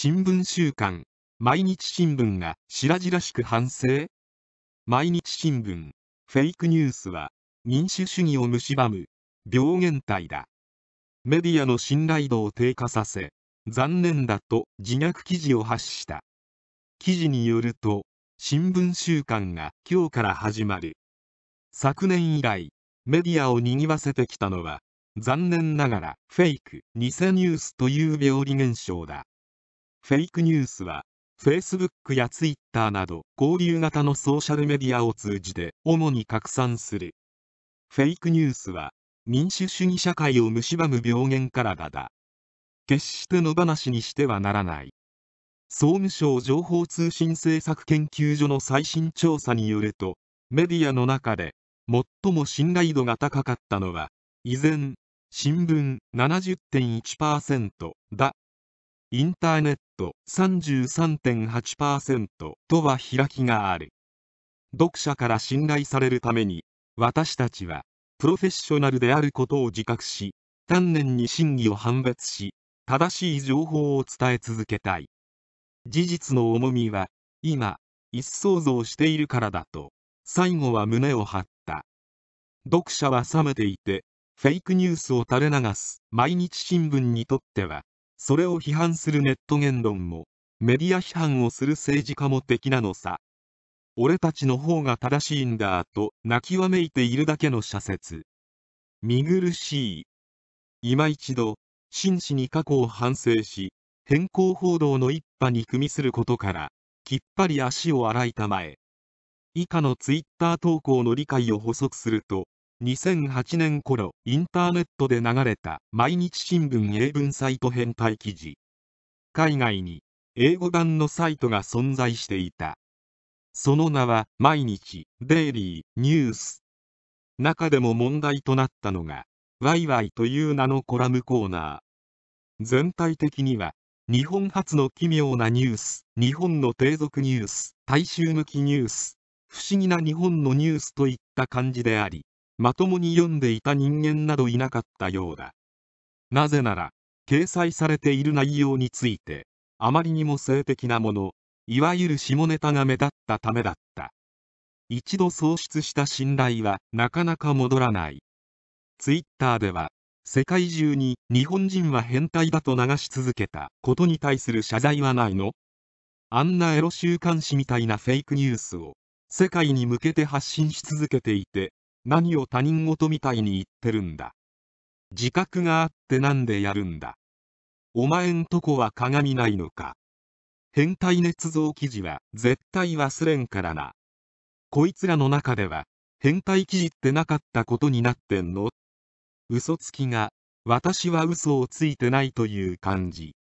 新聞週刊毎日新聞が白々しく反省毎日新聞フェイクニュースは民主主義を蝕む病原体だメディアの信頼度を低下させ残念だと自虐記事を発した記事によると新聞週間が今日から始まる昨年以来メディアを賑わせてきたのは残念ながらフェイク偽ニュースという病理現象だフェイクニュースは Facebook や Twitter など交流型のソーシャルメディアを通じて主に拡散するフェイクニュースは民主主義社会を蝕む病原からだだ決して野放しにしてはならない総務省情報通信政策研究所の最新調査によるとメディアの中で最も信頼度が高かったのは依然新聞70.1%だインターネット33.8%とは開きがある読者から信頼されるために私たちはプロフェッショナルであることを自覚し丹念に真偽を判別し正しい情報を伝え続けたい事実の重みは今一想像しているからだと最後は胸を張った読者は冷めていてフェイクニュースを垂れ流す毎日新聞にとってはそれを批判するネット言論も、メディア批判をする政治家も敵なのさ。俺たちの方が正しいんだと泣きわめいているだけの社説。見苦しい。今一度、真摯に過去を反省し、変更報道の一派に組みすることから、きっぱり足を洗いたまえ。以下のツイッター投稿の理解を補足すると、2008年頃、インターネットで流れた毎日新聞英文サイト変態記事。海外に英語版のサイトが存在していた。その名は毎日、デイリー、ニュース。中でも問題となったのが、ワイワイという名のコラムコーナー。全体的には、日本初の奇妙なニュース、日本の低俗ニュース、大衆向きニュース、不思議な日本のニュースといった感じであり、まともに読んでいた人間などいなかったようだなぜなら掲載されている内容についてあまりにも性的なものいわゆる下ネタが目立ったためだった一度喪失した信頼はなかなか戻らないツイッターでは世界中に日本人は変態だと流し続けたことに対する謝罪はないのあんなエロ週刊誌みたいなフェイクニュースを世界に向けて発信し続けていて何を他人事みたいに言ってるんだ。自覚があってなんでやるんだ。お前んとこは鏡ないのか。変態捏造記事は絶対忘れんからな。こいつらの中では、変態記事ってなかったことになってんの嘘つきが、私は嘘をついてないという感じ。